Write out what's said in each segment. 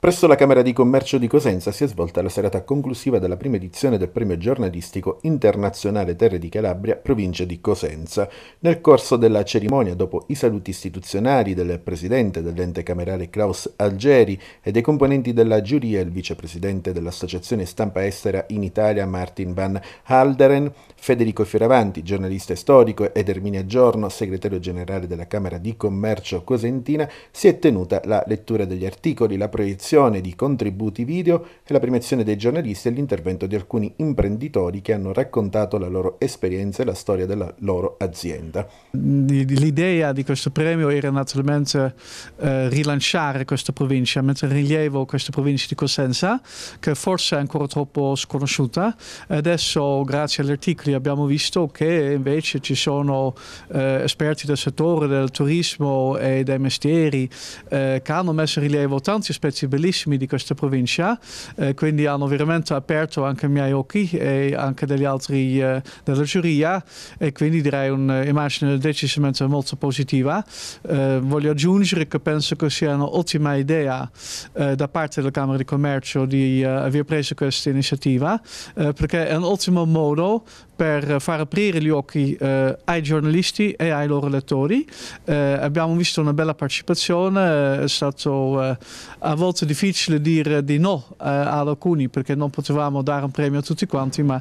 Presso la Camera di Commercio di Cosenza si è svolta la serata conclusiva della prima edizione del premio giornalistico internazionale Terre di Calabria, provincia di Cosenza. Nel corso della cerimonia, dopo i saluti istituzionali del presidente dell'ente camerale Klaus Algeri e dei componenti della giuria, il vicepresidente dell'associazione stampa estera in Italia Martin Van Halderen, Federico Fioravanti, giornalista storico, ed Erminia Giorno, segretario generale della Camera di Commercio cosentina, si è tenuta la lettura degli articoli, la proiezione l'erogazione di contributi video e la premiazione dei giornalisti e l'intervento di alcuni imprenditori che hanno raccontato la loro esperienza e la storia della loro azienda. L'idea di questo premio era naturalmente eh, rilanciare questa provincia, mettere in rilievo questa provincia di Cosenza, che forse è ancora troppo sconosciuta. Adesso, grazie agli articoli, abbiamo visto che invece ci sono eh, esperti del settore del turismo e dei mestieri eh, che hanno messo in rilievo tanti aspetti bellissimi bellissimi di questa provincia, eh, quindi hanno veramente aperto anche i miei occhi e anche degli altri eh, della giuria e quindi direi un'immagine decisamente molto positiva. Eh, voglio aggiungere che penso che sia un'ottima idea eh, da parte della Camera di Commercio di eh, aver preso questa iniziativa eh, perché è un ottimo modo per far aprire gli occhi eh, ai giornalisti e ai loro lettori. Eh, abbiamo visto una bella partecipazione, è stato a volte di difficile dire eh, di no eh, ad alcuni perché non potevamo dare un premio a tutti quanti, ma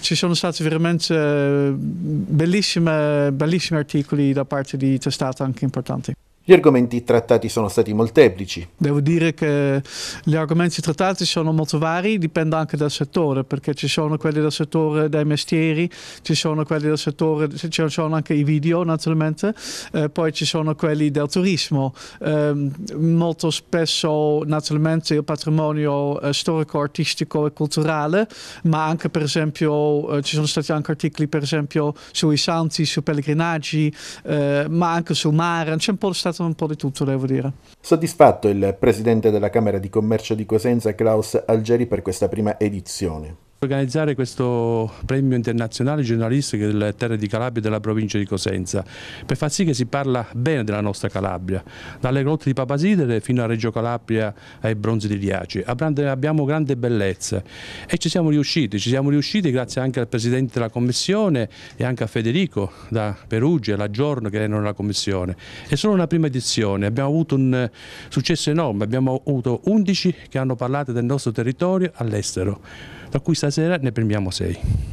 ci sono stati veramente eh, bellissimi articoli da parte di testate anche importanti. Gli argomenti trattati sono stati molteplici. Devo dire che gli argomenti trattati sono molto vari, dipende anche dal settore, perché ci sono quelli del settore dei mestieri, ci sono quelli del settore, ci sono anche i video naturalmente, eh, poi ci sono quelli del turismo. Eh, molto spesso naturalmente il patrimonio eh, storico, artistico e culturale, ma anche per esempio eh, ci sono stati anche articoli per esempio sui santi, sui pellegrinaggi, eh, ma anche sul mare, c'è un po' stato caso un po' di tutto, devo dire. Soddisfatto il presidente della Camera di Commercio di Cosenza, Klaus Algeri, per questa prima edizione. Organizzare questo premio internazionale giornalistico delle terre di Calabria e della provincia di Cosenza per far sì che si parla bene della nostra Calabria, dalle grotte di Papasidere fino a Reggio Calabria ai bronzi di Liaci. Abbiamo grande bellezza e ci siamo riusciti, ci siamo riusciti grazie anche al Presidente della Commissione e anche a Federico da Perugia, la Giorno che erano nella Commissione. È solo una prima edizione, abbiamo avuto un successo enorme, abbiamo avuto 11 che hanno parlato del nostro territorio all'estero a cui stasera ne prendiamo sei.